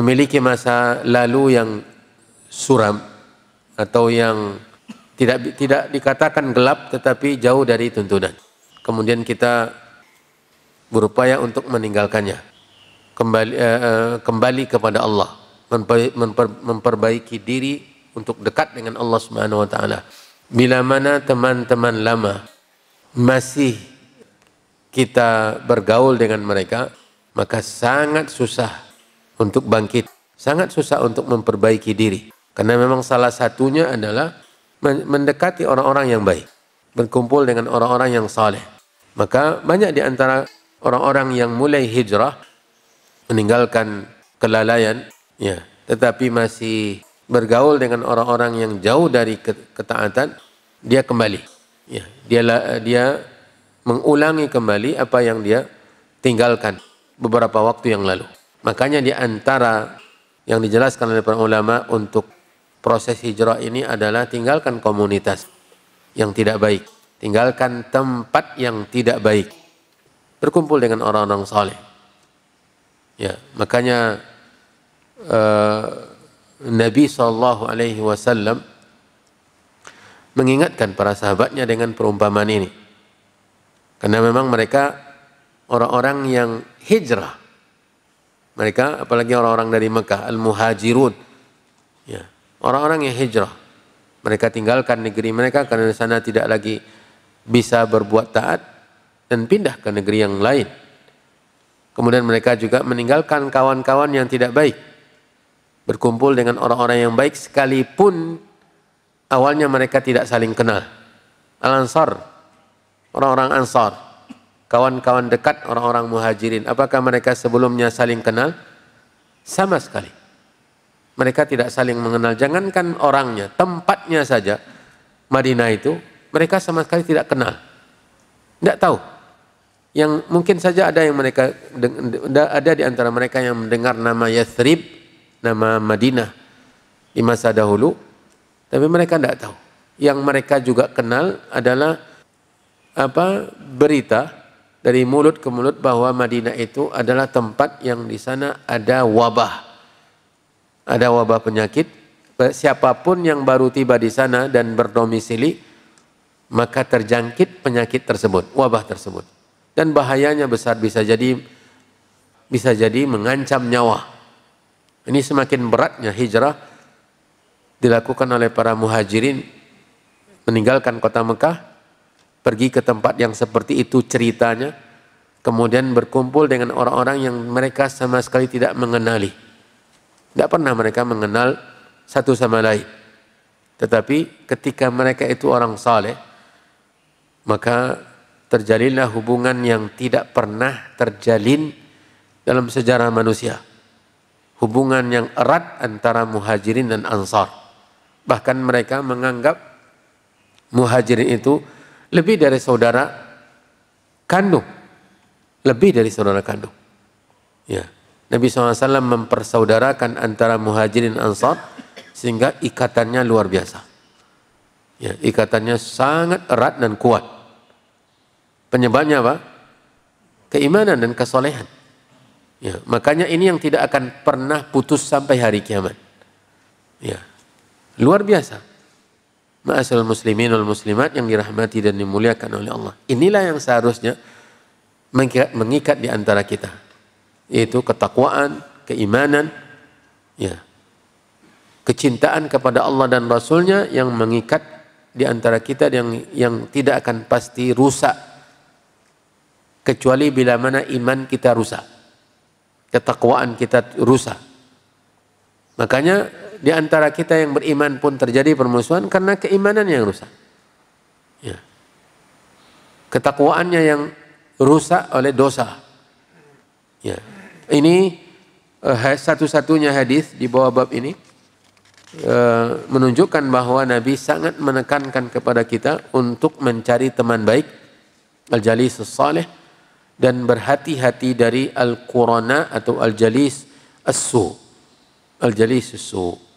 memiliki masa lalu yang suram atau yang tidak tidak dikatakan gelap tetapi jauh dari tuntunan. Kemudian kita berupaya untuk meninggalkannya. Kembali uh, kembali kepada Allah, memperbaiki diri untuk dekat dengan Allah Subhanahu wa taala. Bila mana teman-teman lama masih kita bergaul dengan mereka, maka sangat susah untuk bangkit. Sangat susah untuk memperbaiki diri. Karena memang salah satunya adalah mendekati orang-orang yang baik. Berkumpul dengan orang-orang yang saleh. Maka banyak di antara orang-orang yang mulai hijrah meninggalkan kelalaian ya tetapi masih bergaul dengan orang-orang yang jauh dari ketaatan dia kembali ya dia dia mengulangi kembali apa yang dia tinggalkan beberapa waktu yang lalu Makanya di antara yang dijelaskan oleh para ulama untuk proses hijrah ini adalah tinggalkan komunitas yang tidak baik. Tinggalkan tempat yang tidak baik. Berkumpul dengan orang-orang soleh. Ya, makanya uh, Nabi Shallallahu Alaihi Wasallam mengingatkan para sahabatnya dengan perumpamaan ini. Karena memang mereka orang-orang yang hijrah mereka apalagi orang-orang dari Mekah, al-muhajirun. Ya, orang-orang yang hijrah. Mereka tinggalkan negeri mereka karena di sana tidak lagi bisa berbuat taat dan pindah ke negeri yang lain. Kemudian mereka juga meninggalkan kawan-kawan yang tidak baik. Berkumpul dengan orang-orang yang baik sekalipun awalnya mereka tidak saling kenal. Al-Ansar, orang-orang Ansar kawan-kawan dekat orang-orang muhajirin. Apakah mereka sebelumnya saling kenal? Sama sekali. Mereka tidak saling mengenal. Jangankan orangnya, tempatnya saja Madinah itu, mereka sama sekali tidak kenal. Tidak tahu. Yang mungkin saja ada yang mereka ada di antara mereka yang mendengar nama Yathrib, nama Madinah di masa dahulu, tapi mereka tidak tahu. Yang mereka juga kenal adalah apa berita dari mulut ke mulut bahwa Madinah itu adalah tempat yang di sana ada wabah. Ada wabah penyakit. Siapapun yang baru tiba di sana dan berdomisili maka terjangkit penyakit tersebut, wabah tersebut. Dan bahayanya besar bisa jadi bisa jadi mengancam nyawa. Ini semakin beratnya hijrah dilakukan oleh para muhajirin meninggalkan kota Mekah pergi ke tempat yang seperti itu ceritanya, kemudian berkumpul dengan orang-orang yang mereka sama sekali tidak mengenali. Tidak pernah mereka mengenal satu sama lain. Tetapi ketika mereka itu orang saleh, maka terjalinlah hubungan yang tidak pernah terjalin dalam sejarah manusia. Hubungan yang erat antara muhajirin dan ansar. Bahkan mereka menganggap muhajirin itu lebih dari saudara kandung. Lebih dari saudara kandung. Ya. Nabi SAW mempersaudarakan antara muhajirin ansar sehingga ikatannya luar biasa. Ya, ikatannya sangat erat dan kuat. Penyebabnya apa? Keimanan dan kesolehan. Ya, makanya ini yang tidak akan pernah putus sampai hari kiamat. Ya, luar biasa. Ma'asal muslimin wal muslimat yang dirahmati dan dimuliakan oleh Allah. Inilah yang seharusnya mengikat di antara kita. Yaitu ketakwaan, keimanan, ya kecintaan kepada Allah dan Rasulnya yang mengikat di antara kita yang yang tidak akan pasti rusak kecuali bila mana iman kita rusak ketakwaan kita rusak makanya di antara kita yang beriman pun terjadi permusuhan karena keimanan yang rusak. Ya. Ketakwaannya yang rusak oleh dosa. Ya. Ini uh, satu-satunya hadis di bawah bab ini uh, menunjukkan bahwa Nabi sangat menekankan kepada kita untuk mencari teman baik al jalis salih dan berhati-hati dari al-qurana atau al-jalis as-su. Al-jalis as-su.